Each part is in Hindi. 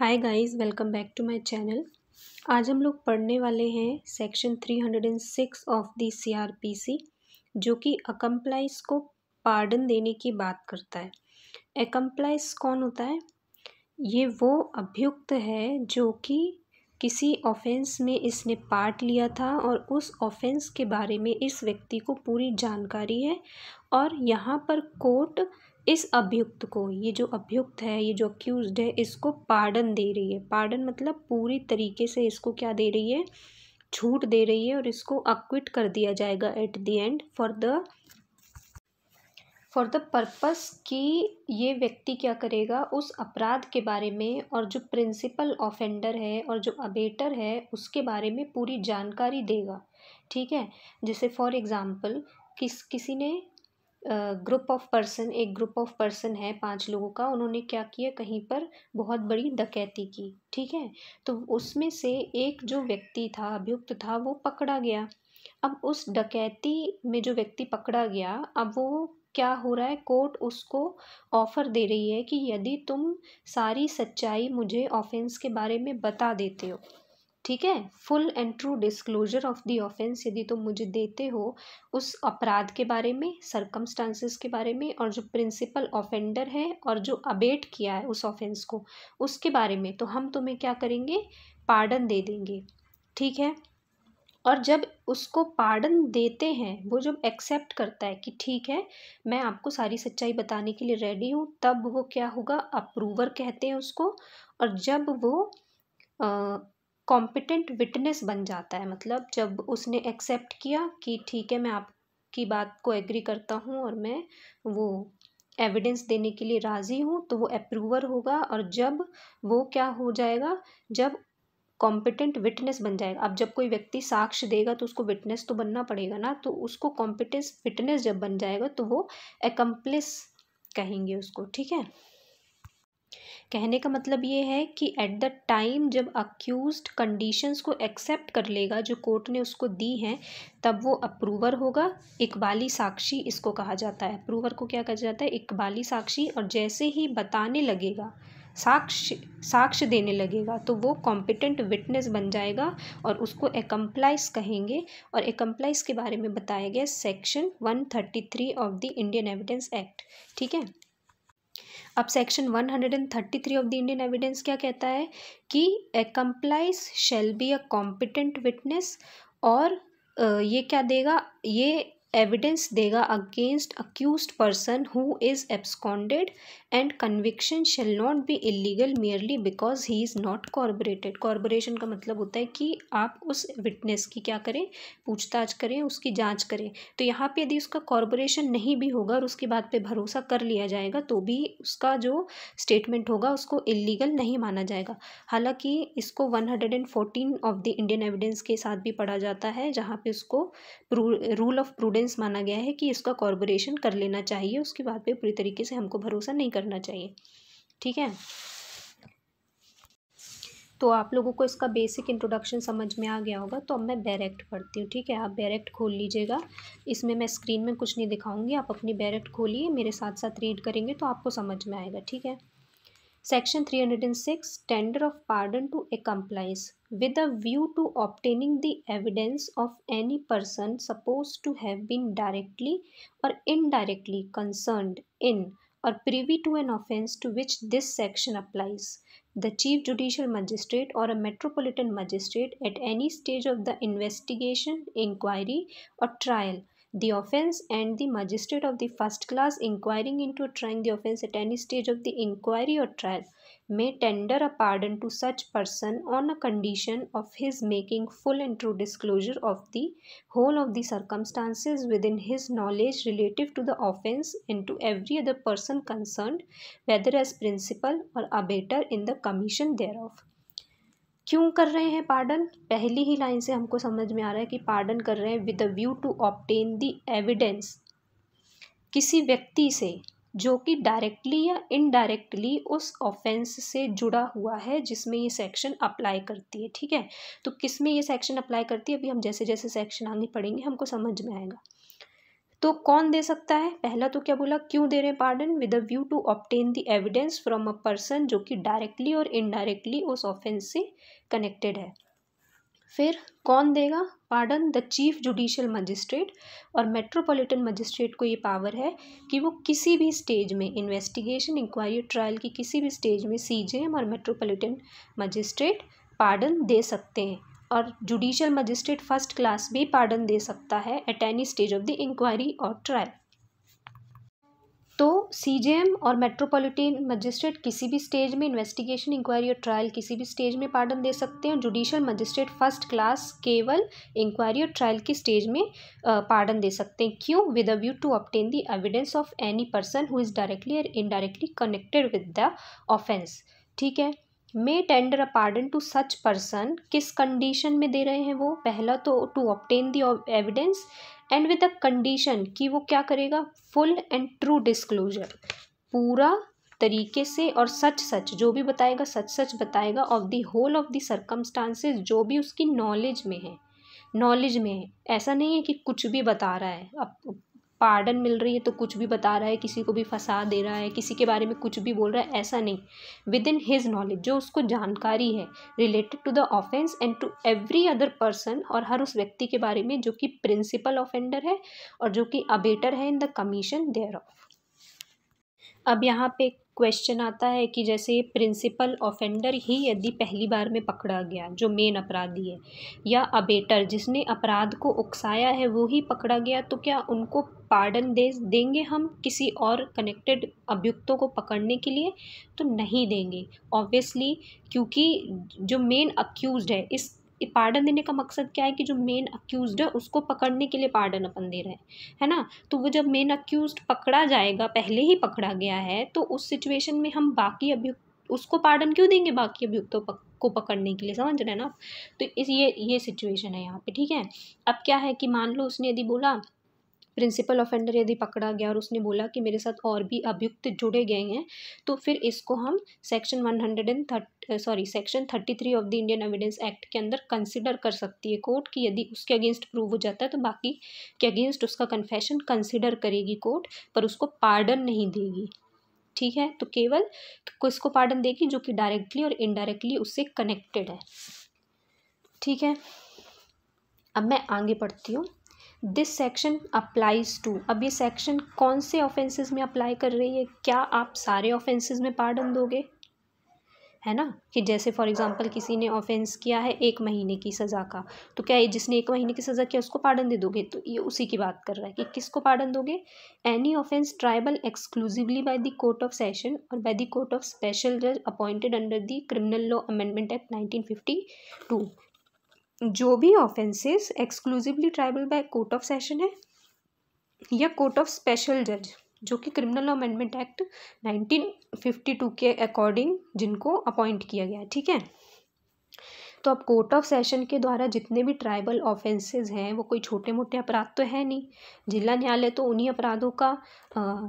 Hi guys welcome back to my channel आज हम लोग पढ़ने वाले हैं section three hundred and six of the CrPC जो कि अकम्प्लाइज को पार्डन देने की बात करता है एकम्प्लाइज कौन होता है ये वो अभियुक्त है जो कि किसी ऑफेंस में इसने पार्ट लिया था और उस ऑफेंस के बारे में इस व्यक्ति को पूरी जानकारी है और यहाँ पर कोर्ट इस अभियुक्त को ये जो अभियुक्त है ये जो अक्यूज है इसको पार्डन दे रही है पार्डन मतलब पूरी तरीके से इसको क्या दे रही है छूट दे रही है और इसको अक्विट कर दिया जाएगा at the end for the for the purpose कि ये व्यक्ति क्या करेगा उस अपराध के बारे में और जो प्रिंसिपल ऑफेंडर है और जो अबेटर है उसके बारे में पूरी जानकारी देगा ठीक है जैसे फॉर एग्ज़ाम्पल किस किसी ने ग्रुप ऑफ पर्सन एक ग्रुप ऑफ पर्सन है पांच लोगों का उन्होंने क्या किया कहीं पर बहुत बड़ी डकैती की ठीक है तो उसमें से एक जो व्यक्ति था अभियुक्त था वो पकड़ा गया अब उस डकैती में जो व्यक्ति पकड़ा गया अब वो क्या हो रहा है कोर्ट उसको ऑफ़र दे रही है कि यदि तुम सारी सच्चाई मुझे ऑफेंस के बारे में बता देते हो ठीक है full and true disclosure of the offence यदि तुम मुझे देते हो उस अपराध के बारे में सरकमस्टांसिस के बारे में और जो प्रिंसिपल ऑफेंडर है और जो अबेट किया है उस ऑफेंस को उसके बारे में तो हम तुम्हें क्या करेंगे पार्डन दे देंगे ठीक है और जब उसको पार्डन देते हैं वो जब एक्सेप्ट करता है कि ठीक है मैं आपको सारी सच्चाई बताने के लिए रेडी हूँ तब वो क्या होगा अप्रूवर कहते हैं उसको और जब वो कॉम्पिटेंट विटनेस बन जाता है मतलब जब उसने एक्सेप्ट किया कि ठीक है मैं आपकी बात को एग्री करता हूँ और मैं वो एविडेंस देने के लिए राज़ी हूँ तो वो अप्रूवर होगा और जब वो क्या हो जाएगा जब कॉम्पिटेंट विटनेस बन जाएगा अब जब कोई व्यक्ति साक्ष्य देगा तो उसको विटनेस तो बनना पड़ेगा ना तो उसको कॉम्पिटेंस विटनेस जब बन जाएगा तो वो एकम्प्लिस कहेंगे उसको ठीक है कहने का मतलब ये है कि एट द टाइम जब अक्यूज कंडीशंस को एक्सेप्ट कर लेगा जो कोर्ट ने उसको दी हैं तब वो अप्रूवर होगा इकबाली साक्षी इसको कहा जाता है अप्रूवर को क्या कहा जाता है इकबाली साक्षी और जैसे ही बताने लगेगा साक्ष साक्ष्य देने लगेगा तो वो कॉम्पिटेंट विटनेस बन जाएगा और उसको एकम्प्लाइस कहेंगे और एकम्प्लाइस के बारे में बताया गया section one thirty three of the Indian evidence act ठीक है अब section 133 of the Indian evidence क्या कहता है कि accomplice shall be a competent witness और ये क्या देगा ये एविडेंस देगा against accused person who is absconded and conviction shall not be illegal merely because he is not corroborated corroboration का मतलब होता है कि आप उस विटनेस की क्या करें पूछताछ करें उसकी जाँच करें तो यहाँ पर यदि उसका कॉर्बोरेशन नहीं भी होगा और उसकी बात पर भरोसा कर लिया जाएगा तो भी उसका जो स्टेटमेंट होगा उसको इलीगल नहीं माना जाएगा हालांकि इसको one hundred and fourteen of the Indian evidence के साथ भी पढ़ा जाता है जहाँ पर उसको रूल ऑफ प्रूडेंस माना गया है कि इसका कॉरबोरेशन कर लेना चाहिए उसकी बात पर पूरी तरीके से हमको भरोसा नहीं करना चाहिए ठीक है तो आप लोगों को इसका बेसिक इंट्रोडक्शन समझ में आ गया होगा तो अब मैं बैरेक्ट पढ़ती हूँ ठीक है आप बैरेक्ट खोल लीजिएगा इसमें मैं स्क्रीन में कुछ नहीं दिखाऊंगी आप अपनी बैरेक्ट खोलिए मेरे साथ साथ रीड करेंगे तो आपको समझ में आएगा ठीक है section three hundred and six tender of pardon to a accomplice with a view to obtaining the evidence of any person suppose to have been directly और indirectly concerned in or privy to an offence to which this section applies. The Chief Judicial Magistrate or a Metropolitan Magistrate at any stage of the investigation, inquiry or trial the offence and the magistrate of the first class inquiring into trying the offence at any stage of the inquiry or trial may tender a pardon to such person on a condition of his making full and true disclosure of the whole of the circumstances within his knowledge relative to the offence and to every other person concerned whether as principal or abator in the commission thereof क्यों कर रहे हैं पार्डन पहली ही लाइन से हमको समझ में आ रहा है कि पार्डन कर रहे हैं with a view to obtain the evidence किसी व्यक्ति से जो कि डायरेक्टली या इनडायरेक्टली उस ऑफेंस से जुड़ा हुआ है जिसमें ये सेक्शन अप्लाई करती है ठीक है तो किस में ये सेक्शन अप्लाई करती है अभी हम जैसे जैसे सेक्शन आगे पढ़ेंगे हमको समझ में आएगा तो कौन दे सकता है पहला तो क्या बोला क्यों दे रहे हैं pardon with a view to obtain the evidence from a person जो कि डायरेक्टली और इनडायरेक्टली उस ऑफेंस से कनेक्टेड है फिर कौन देगा pardon the chief judicial magistrate और मेट्रोपॉलिटन मजिस्ट्रेट को ये पावर है कि वो किसी भी स्टेज में इन्वेस्टिगेशन इंक्वायरी ट्रायल की किसी भी स्टेज में सी और मेट्रोपॉलिटन मजिस्ट्रेट पार्डन दे सकते हैं और जुडिशल मजिस्ट्रेट फर्स्ट क्लास भी पार्डन दे सकता है at any stage of the inquiry और ट्रायल तो एम और मेट्रोपॉलिटन मजिस्ट्रेट किसी भी स्टेज में इन्वेस्टिगेशन इंक्वायरी और ट्रायल किसी भी स्टेज में पार्डन दे सकते हैं जुडिशल मजिस्ट्रेट फर्स्ट क्लास केवल इंक्वायरी और ट्रायल की स्टेज में पार्डन दे सकते हैं क्यों with a view to obtain the evidence of any person who is directly और indirectly connected with the offence ठीक है may tender a pardon to such person किस कंडीशन में दे रहे हैं वो पहला तो to obtain the evidence and with the condition कि वो क्या करेगा फुल एंड ट्रू डिस्क्लोजर पूरा तरीके से और सच सच जो भी बताएगा सच सच बताएगा of the whole of the circumstances जो भी उसकी नॉलेज में है नॉलेज में है ऐसा नहीं है कि कुछ भी बता रहा है अब पार्डन मिल रही है तो कुछ भी बता रहा है किसी को भी फंसा दे रहा है किसी के बारे में कुछ भी बोल रहा है ऐसा नहीं विद इन हिज नॉलेज जो उसको जानकारी है related to the offence and to every other person और हर उस व्यक्ति के बारे में जो कि प्रिंसिपल ऑफेंडर है और जो कि अबेटर है in the commission thereof अब यहाँ पे क्वेश्चन आता है कि जैसे प्रिंसिपल ऑफेंडर ही यदि पहली बार में पकड़ा गया जो मेन अपराधी है या अबेटर जिसने अपराध को उकसाया है वो ही पकड़ा गया तो क्या उनको पार्डन दे देंगे हम किसी और कनेक्टेड अभियुक्तों को पकड़ने के लिए तो नहीं देंगे ऑब्वियसली क्योंकि जो मेन अक्यूज़ है इस पार्डन देने का मकसद क्या है कि जो मेन अक्यूज़ है उसको पकड़ने के लिए पार्डन अपन दे रहे हैं है ना तो वो जब मेन अक्यूज़ पकड़ा जाएगा पहले ही पकड़ा गया है तो उस सिचुएशन में हम बाकी अभियुक्त उसको पार्डन क्यों देंगे बाकी अभियुक्तों पक, को पकड़ने के लिए समझ रहे हैं ना तो इस ये ये सिचुएशन है यहाँ पे ठीक है अब क्या है कि मान लो उसने यदि बोला प्रिंसिपल ऑफेंडर यदि पकड़ा गया और उसने बोला कि मेरे साथ और भी अभियुक्त जुड़े गए हैं तो फिर इसको हम section one hundred and thirty sorry section thirty three of the Indian evidence act के अंदर कंसिडर कर सकती है कोर्ट कि यदि उसके अगेंस्ट प्रूव हो जाता है तो बाकी के अगेंस्ट उसका कन्फेशन कंसिडर करेगी कोर्ट पर उसको पार्डन नहीं देगी ठीक है तो केवल किसको पार्डन देगी जो कि डायरेक्टली और इनडायरेक्टली उससे कनेक्टेड है ठीक है अब मैं आगे पढ़ती हूँ दिस सेक्शन अप्लाइज टू अब ये सेक्शन कौन से ऑफेंसेस में अप्लाई कर रही है क्या आप सारे ऑफेंसेस में पार्डन दोगे है ना कि जैसे फॉर एग्जांपल किसी ने ऑफेंस किया है एक महीने की सज़ा का तो क्या ये जिसने एक महीने की सज़ा किया उसको पार्डन दे दोगे तो ये उसी की बात कर रहा है कि किसको पार्डन दोगे any offence triable exclusively by the court of session और by the court of special जज appointed under the criminal law amendment act nineteen जो भी offences exclusively triable by court of session है या कोर्ट ऑफ स्पेशल जज जो कि क्रिमिनल अमेंडमेंट एक्ट 1952 के अकॉर्डिंग जिनको अपॉइंट किया गया है ठीक है तो अब कोर्ट ऑफ सेशन के द्वारा जितने भी ट्राइबल ऑफेंसेस हैं वो कोई छोटे मोटे अपराध तो है नहीं जिला न्यायालय तो उन्हीं अपराधों का आ,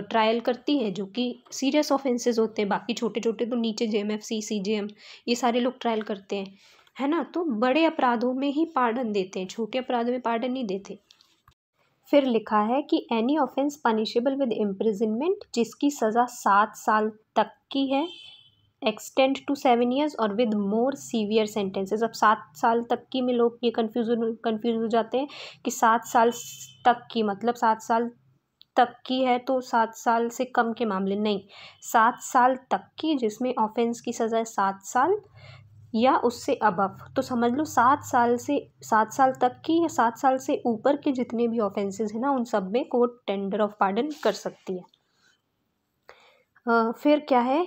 ट्रायल करती है जो कि सीरियस ऑफेंसेस होते हैं बाकी छोटे छोटे तो नीचे J M F C C J M ये सारे लोग ट्रायल करते हैं है ना तो बड़े अपराधों में ही पार्डन देते हैं छोटे अपराधों में पार्डन नहीं देते फिर लिखा है कि any offence punishable with imprisonment जिसकी सज़ा सात साल तक की है एक्सटेंड टू सेवन ईयर्स और विद मोर सीवियर सेंटेंसेस अब सात साल तक की में लोग ये कन्फ्यूज कन्फ्यूज हो जाते हैं कि सात साल तक की मतलब सात साल तक की है तो सात साल से कम के मामले नहीं सात साल तक की जिसमें ऑफेंस की सज़ा सात साल या उससे अबव तो समझ लो सात साल से सात साल तक की या सात साल से ऊपर के जितने भी ऑफेंसेस हैं ना उन सब में कोर्ट टेंडर ऑफ पार्डन कर सकती है फिर क्या है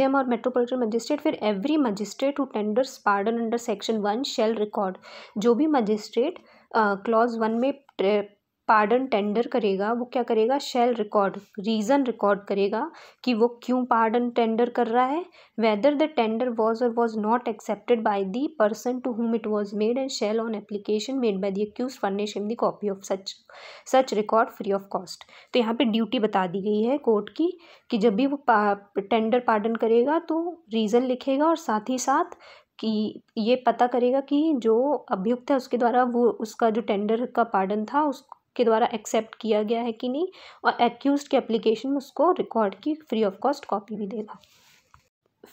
एम और मेट्रोपोलिटन मजिस्ट्रेट फिर every magistrate who tenders pardon under section one shall record जो भी मजिस्ट्रेट क्लॉज वन में पार्डन टेंडर करेगा वो क्या करेगा शेल रिकॉर्ड रीज़न रिकॉर्ड करेगा कि वो क्यों पार्डन टेंडर कर रहा है वेदर द टेंडर वॉज और was not accepted by the person to whom it was made and shall on application made by the accused furnish in the copy of such such record free of cost तो यहाँ पे ड्यूटी बता दी गई है कोर्ट की कि जब भी वो पा, टेंडर पार्डन करेगा तो रीज़न लिखेगा और साथ ही साथ कि ये पता करेगा कि जो अभियुक्त है उसके द्वारा वो उसका जो टेंडर का पार्डन था उस के द्वारा एक्सेप्ट किया गया है कि नहीं और एक्यूज के एप्लीकेशन में उसको रिकॉर्ड की फ्री ऑफ कॉस्ट कॉपी भी देगा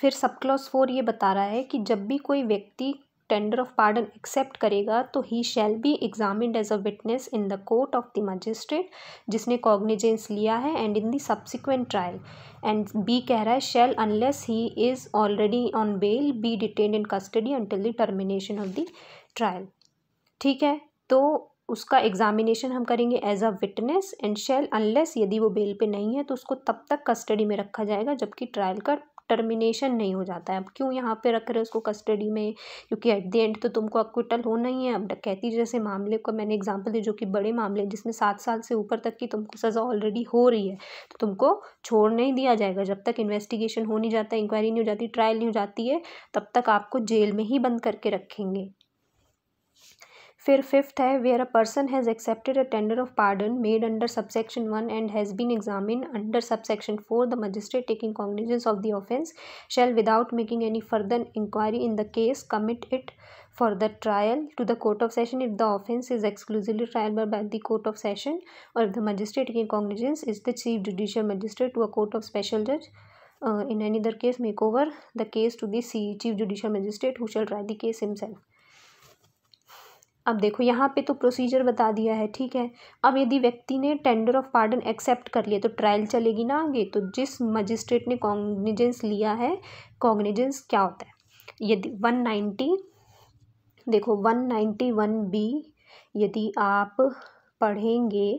फिर सब क्लॉज फोर ये बता रहा है कि जब भी कोई व्यक्ति टेंडर ऑफ पार्डन एक्सेप्ट करेगा तो he shall be examined as a witness in the court of the magistrate जिसने कॉग्निजेंस लिया है and in the subsequent trial and be कह रहा है shall unless he is already on bail be detain in custody until the termination of the trial ठीक है तो उसका एग्ज़ामिनेशन हम करेंगे as a witness and shall unless यदि वो बेल पे नहीं है तो उसको तब तक कस्टडी में रखा जाएगा जबकि ट्रायल का टर्मिनेशन नहीं हो जाता है अब क्यों यहाँ पे रख रहे हैं उसको कस्टडी में क्योंकि एट द एंड तो तुमको अक्विटल होना ही है अब डकैती जैसे मामले को मैंने एग्जांपल दी जो कि बड़े मामले जिसमें सात साल से ऊपर तक की तुमको सज़ा ऑलरेडी हो रही है तो तुमको छोड़ नहीं दिया जाएगा जब तक इन्वेस्टिगेशन हो नहीं जाता इंक्वायरी नहीं हो जाती ट्रायल नहीं हो जाती है तब तक आपको जेल में ही बंद करके रखेंगे फिर फिफ्थ है where a person has accepted a tender of pardon made under subsection one and has been examined under subsection four the magistrate taking cognizance of the offence shall without making any further inquiry in the case commit it for the trial to the court of session if the offence is exclusively tried by the court of session or if the magistrate taking cognizance is the chief judicial magistrate to a court of special judge uh, in any other case make over the case to the chief judicial magistrate who shall try the case himself अब देखो यहाँ पे तो प्रोसीजर बता दिया है ठीक है अब यदि व्यक्ति ने टेंडर ऑफ पार्डन एक्सेप्ट कर लिया तो ट्रायल चलेगी ना आगे तो जिस मजिस्ट्रेट ने कॉग्निजेंस लिया है कॉग्निजेंस क्या होता है यदि वन नाइन्टी देखो वन नाइन्टी वन बी यदि आप पढ़ेंगे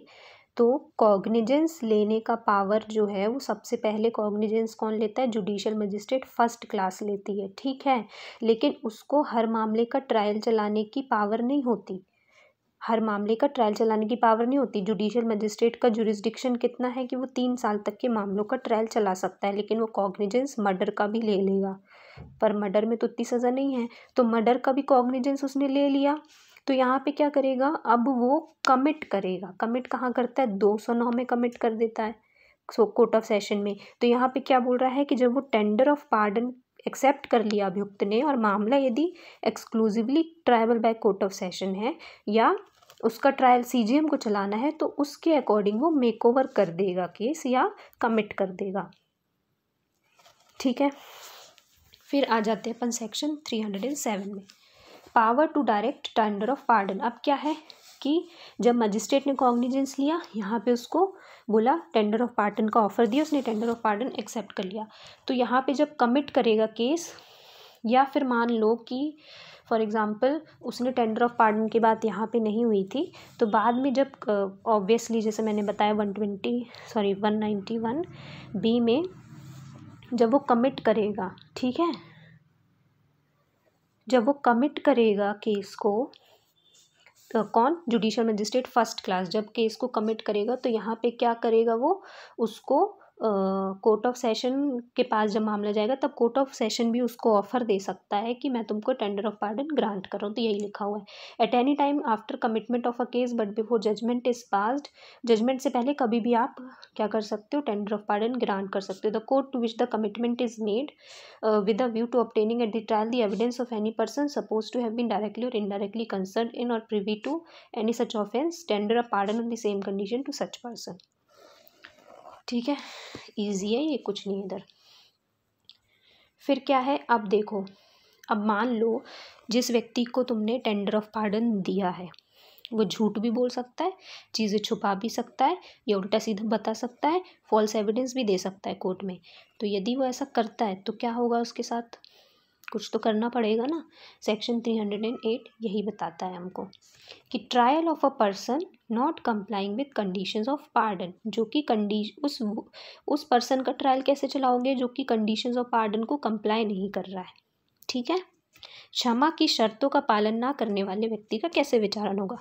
तो कॉग्निजेंस लेने का पावर जो है वो सबसे पहले कॉग्निजेंस कौन लेता है जुडिशल मजिस्ट्रेट फर्स्ट क्लास लेती है ठीक है लेकिन उसको हर मामले का ट्रायल चलाने की पावर नहीं होती हर मामले का ट्रायल चलाने की पावर नहीं होती जुडिशियल मजिस्ट्रेट का जुरिस्डिक्शन कितना है कि वो तीन साल तक के मामलों का ट्रायल चला सकता है लेकिन वो कॉग्निजेंस मर्डर का भी ले लेगा पर मर्डर में तो उतनी सज़ा नहीं है तो मर्डर का भी कॉग्निजेंस उसने ले लिया तो यहाँ पे क्या करेगा अब वो कमिट करेगा कमिट कहाँ करता है दो सौ नौ में कमिट कर देता है सो कोर्ट ऑफ सेशन में तो यहाँ पे क्या बोल रहा है कि जब वो टेंडर ऑफ पार्डन एक्सेप्ट कर लिया अभियुक्त ने और मामला यदि exclusively trial by court of session है या उसका ट्रायल सीजीएम को चलाना है तो उसके अकॉर्डिंग वो मेक ओवर कर देगा केस या कमिट कर देगा ठीक है फिर आ जाते हैं अपन section three hundred and seven में power to direct tender of pardon अब क्या है कि जब मजिस्ट्रेट ने कॉग्निजेंस लिया यहाँ पे उसको बोला टेंडर ऑफ पार्टन का ऑफर दिया उसने टेंडर ऑफ पार्डन एक्सेप्ट कर लिया तो यहाँ पे जब कमिट करेगा केस या फिर मान लो कि फॉर एग्ज़ाम्पल उसने टेंडर ऑफ पार्डन की बात यहाँ पे नहीं हुई थी तो बाद में जब ऑब्वियसली uh, जैसे मैंने बताया one twenty sorry one ninety one B में जब वो कमिट करेगा ठीक है जब वो कमिट करेगा केस को तो कौन जुडिशल मजिस्ट्रेट फर्स्ट क्लास जब केस को कमिट करेगा तो यहाँ पे क्या करेगा वो उसको कोर्ट ऑफ सेशन के पास जब मामला जाएगा तब कोर्ट ऑफ सेशन भी उसको ऑफर दे सकता है कि मैं तुमको टेंडर ऑफ पार्डन ग्रांट कर रहा हूँ तो यही लिखा हुआ है at any time after commitment of a case but before judgment is passed judgment से पहले कभी भी आप क्या कर सकते हो टेंडर ऑफ पार्डन ग्रांट कर सकते हो the court to which the commitment is made with a view to obtaining at the trial the evidence of any person suppose to have been directly और इनडायरेक्टली कंसर्न इन और privy to any such offence tender of pardon on the same condition to such person ठीक है ईजी है ये कुछ नहीं इधर फिर क्या है अब देखो अब मान लो जिस व्यक्ति को तुमने टेंडर ऑफ पार्डन दिया है वो झूठ भी बोल सकता है चीज़ें छुपा भी सकता है या उल्टा सीधा बता सकता है फॉल्स एविडेंस भी दे सकता है कोर्ट में तो यदि वो ऐसा करता है तो क्या होगा उसके साथ कुछ तो करना पड़ेगा ना section three hundred and eight यही बताता है हमको कि trial of a person not complying with conditions of pardon जो कि कंडी उस उस पर्सन का ट्रायल कैसे चलाओगे जो कि कंडीशंस ऑफ पार्डन को कंप्लाई नहीं कर रहा है ठीक है क्षमा की शर्तों का पालन ना करने वाले व्यक्ति का कैसे विचारण होगा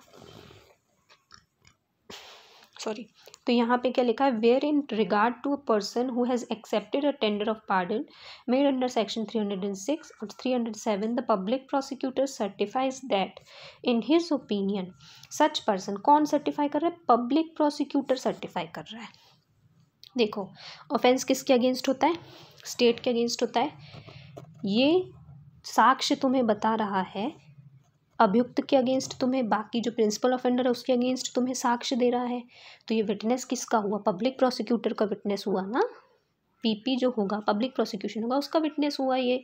सॉरी तो यहाँ पे क्या लिखा है where in regard to a person who has accepted a tender of pardon made under section three hundred and six और three hundred seven the public prosecutor certifies that in his opinion such person कौन सर्टिफाई कर रहा है पब्लिक प्रोसिक्यूटर सर्टिफाई कर रहा है देखो ऑफेंस किसके अगेंस्ट होता है स्टेट के अगेंस्ट होता है ये साक्ष्य तुम्हें बता रहा है अभियुक्त के अगेंस्ट तुम्हें बाकी जो प्रिंसिपल ऑफेंडर है उसके अगेंस्ट तुम्हें साक्ष्य दे रहा है तो ये विटनेस किसका हुआ पब्लिक प्रोसिक्यूटर का विटनेस हुआ ना पीपी जो होगा पब्लिक प्रोसिक्यूशन होगा उसका विटनेस हुआ ये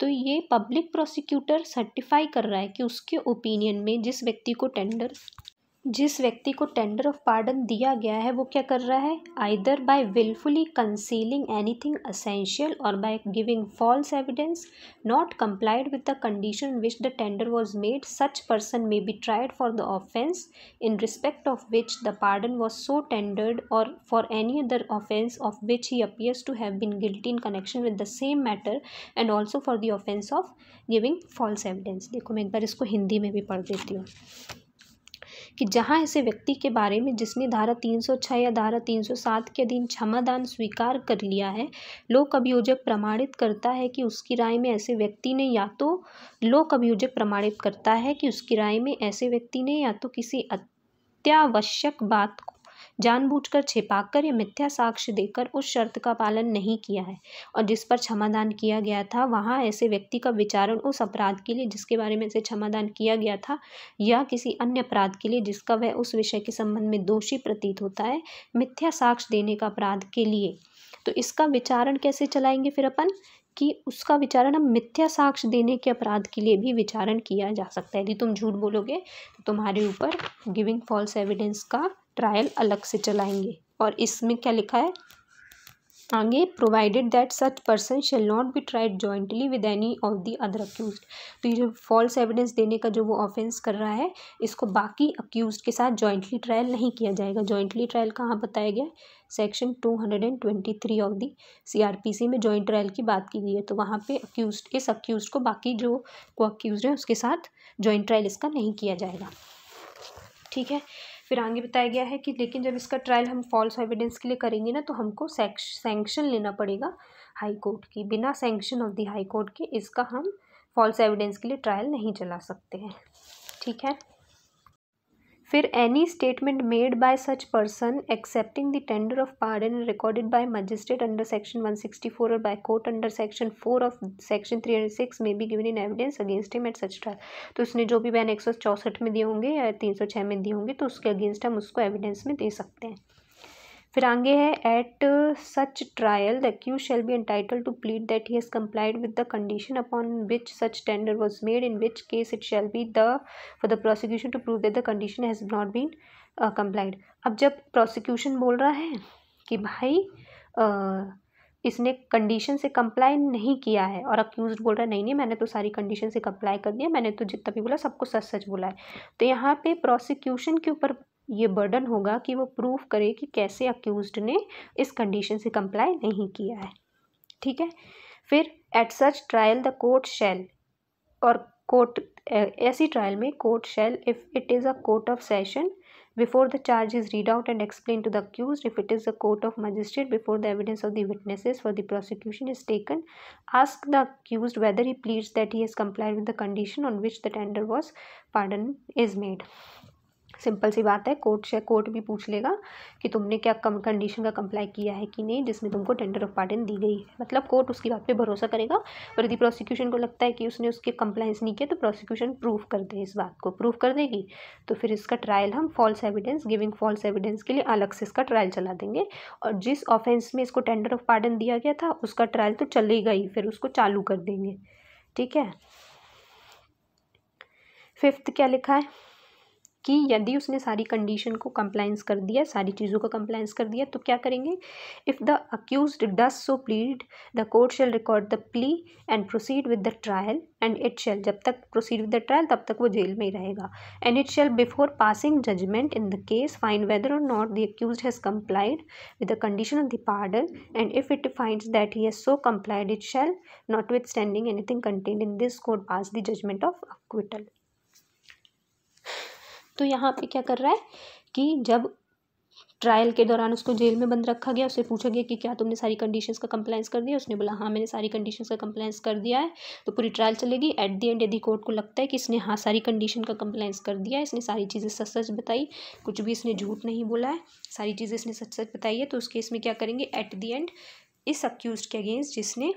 तो ये पब्लिक प्रोसिक्यूटर सर्टिफाई कर रहा है कि उसके ओपिनियन में जिस व्यक्ति को टेंडर जिस व्यक्ति को टेंडर ऑफ पार्डन दिया गया है वो क्या कर रहा है either by wilfully concealing anything essential or by giving false evidence not complied with the condition which the tender was made such person may be tried for the offence in respect of which the pardon was so tendered or for any other offence of which he appears to have been guilty in connection with the same matter and also for the offence of giving false evidence देखो मैं एक बार इसको हिंदी में भी पढ़ देती हूँ कि जहाँ ऐसे व्यक्ति के बारे में जिसने धारा 306 या धारा 307 के अधीन क्षमादान स्वीकार कर लिया है लोक अभियोजक प्रमाणित करता है कि उसकी राय में ऐसे व्यक्ति ने या तो लोक अभियोजक प्रमाणित करता है कि उसकी राय में ऐसे व्यक्ति ने या तो किसी अत्यावश्यक बात को जानबूझकर छिपाकर या मिथ्या साक्ष्य देकर उस शर्त का पालन नहीं किया है और जिस पर क्षमादान किया गया था वहाँ ऐसे व्यक्ति का विचारण उस अपराध के लिए जिसके बारे में से क्षमादान किया गया था या किसी अन्य अपराध के लिए जिसका वह उस विषय के संबंध में दोषी प्रतीत होता है मिथ्या साक्ष्य देने का अपराध के लिए तो इसका विचारण कैसे चलाएंगे फिर अपन कि उसका विचारण अब मिथ्या साक्ष्य देने के अपराध के लिए भी विचारण किया जा सकता है यदि तुम झूठ बोलोगे तो तुम्हारे ऊपर गिविंग फॉल्स एविडेंस का ट्रायल अलग से चलाएंगे और इसमें क्या लिखा है आगे provided that such person shall not be tried jointly with any of the other accused तो ये जो फॉल्स एविडेंस देने का जो वो ऑफेंस कर रहा है इसको बाकी अक्यूज के साथ जॉइंटली ट्रायल नहीं किया जाएगा जॉइंटली ट्रायल कहाँ बताया गया section two hundred and twenty three of the C R P C में जॉइंट ट्रायल की बात की गई है तो वहाँ पे अक्यूज इस अक्यूज को बाकी जो को अक्यूज है उसके साथ जॉइंट ट्रायल इसका नहीं किया जाएगा ठीक है फिर आगे बताया गया है कि लेकिन जब इसका ट्रायल हम फॉल्स एविडेंस के लिए करेंगे ना तो हमको सेंक्शन लेना पड़ेगा हाई कोर्ट की बिना sanction of the high court के इसका हम फॉल्स एविडेंस के लिए ट्रायल नहीं चला सकते हैं ठीक है फिर any statement made by such person accepting the tender of pardon recorded by magistrate under section one sixty four or by court under section four of section three hundred six may be given in evidence against him at such trial तो उसने जो भी बैन एक सौ चौसठ में दिए होंगे या तीन सौ छः में दिए होंगे तो उसके अगेंस्ट हम उसको एविडेंस में दे सकते हैं फिर आगे है एट सच ट्रायल द क्यू shall be entitled to plead that he has complied with the condition upon which such tender was made in which case it shall be the for the prosecution to prove that the condition has not been complied अब जब प्रोसिक्यूशन बोल रहा है कि भाई uh, इसने कंडीशन से कम्प्लाई नहीं किया है और अक्यूज बोल रहा है नहीं नहीं मैंने तो सारी कंडीशन से कंप्लाई कर दिया मैंने तो जितना भी बोला सबको सच सच बोला है तो यहाँ पे प्रोसिक्यूशन के ऊपर ये बर्डन होगा कि वो प्रूफ करे कि कैसे अक्यूज़ ने इस कंडीशन से कंप्लाई नहीं किया है ठीक है फिर at such trial the court shall और कोर्ट ऐसी ट्रायल में court shall if it is a court of session before the charge is read out and explain to the accused if it is the court of magistrate before the evidence of the witnesses for the prosecution is taken ask the accused whether he pleads that he is complied with the condition on which the tender was pardon is made simple सी बात है कोर्ट से कोर्ट भी पूछ लेगा कि तुमने क्या कम कंडीशन का कंप्लाई किया है कि नहीं जिसमें तुमको टेंडर ऑफ पार्टन दी गई है मतलब कोर्ट उसकी बात पे भरोसा करेगा और यदि प्रोसिक्यूशन को लगता है कि उसने उसके कंप्लाइंस नहीं किया तो प्रोसिक्यूशन प्रूफ कर दे इस बात को प्रूफ कर देगी तो फिर इसका ट्रायल हम false evidence giving false evidence के लिए अलग से इसका ट्रायल चला देंगे और जिस ऑफेंस में इसको टेंडर ऑफ पार्टन दिया गया था उसका ट्रायल तो चलेगा ही फिर उसको चालू कर देंगे ठीक है फिफ्थ क्या लिखा है कि यदि उसने सारी कंडीशन को कंप्लाइंस कर दिया सारी चीज़ों का कंप्लाइंस कर दिया तो क्या करेंगे if the accused does so plead the court shall record the plea and proceed with the trial and it shall जब तक प्रोसीड विद द ट्रायल तब तक वो जेल में ही रहेगा and it shall before passing judgment in the case find whether or not the accused has complied with the condition of the pardon and if it find that he has so complied it shall notwithstanding anything contained in this court pass the judgment of acquittal तो यहाँ पे क्या कर रहा है कि जब ट्रायल के दौरान उसको जेल में बंद रखा गया उससे पूछा गया कि क्या तुमने सारी कंडीशंस का कंप्लाइंस कर दिया उसने बोला हाँ मैंने सारी कंडीशंस का कंप्लाइंस कर दिया है तो पूरी ट्रायल चलेगी एट दी एंड यदि कोर्ट को लगता है कि इसने हाँ सारी कंडीशन का कंप्लाइंस कर दिया है इसने सारी चीज़ें सच सच बताई कुछ भी इसने झूठ नहीं बोला है सारी चीज़ें इसने सच सच बताई है तो उस केस में क्या करेंगे एट दी एंड इस अक्यूज के अगेंस्ट जिसने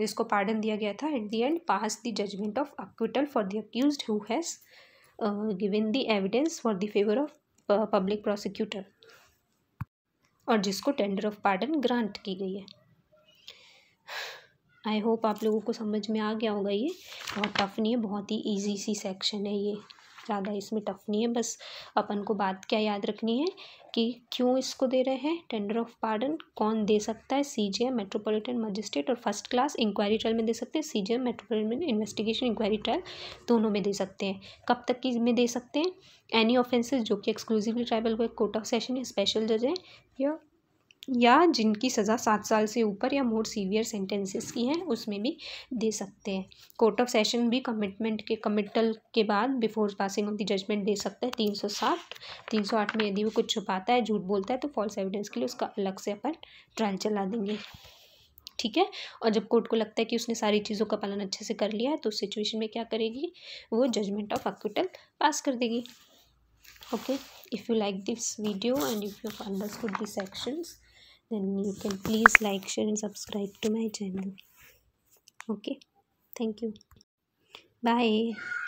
जिसको पार्डन दिया गया था at the end pass the judgment of acquittal for the accused who has given the evidence for the favour of public prosecutor और जिसको टेंडर ऑफ पार्डन ग्रांट की गई है आई होप आप लोगों को समझ में आ गया होगा ये बहुत टफ नहीं है बहुत ही ईजी सी सेक्शन है ये ज़्यादा इसमें टफ नहीं है बस अपन को बात क्या याद रखनी है कि क्यों इसको दे रहे हैं टेंडर ऑफ पार्डन कौन दे सकता है C metropolitan M metropolitan magistrate और फर्स्ट क्लास इंक्वायरी ट्रायल में दे सकते हैं C metropolitan M metropolitan investigation inquiry trial दोनों में दे सकते हैं कब तक की में दे सकते हैं एनी ऑफेंसेज जो कि एक्सक्लूसिवली ट्राइबल को एक कोर्ट ऑफ सेशन या स्पेशल जज है या या जिनकी सज़ा सात साल से ऊपर या मोर सीवियर सेंटेंसेस की हैं उसमें भी दे सकते हैं कोर्ट ऑफ सेशन भी कमिटमेंट के कमिटल के बाद before passing of the judgment दे सकते हैं तीन सौ साठ तीन सौ आठ में यदि वो कुछ छुपाता है झूठ बोलता है तो फॉल्स एविडेंस के लिए उसका अलग से अपन ट्रायल चला देंगे ठीक है और जब कोर्ट को लगता है कि उसने सारी चीज़ों का पालन अच्छे से कर लिया है तो उस सिचुएशन में क्या करेगी वो जजमेंट ऑफ अक्विटल पास कर देगी okay if you like this video and if you understood this sections then you can please like share and subscribe to my channel okay thank you bye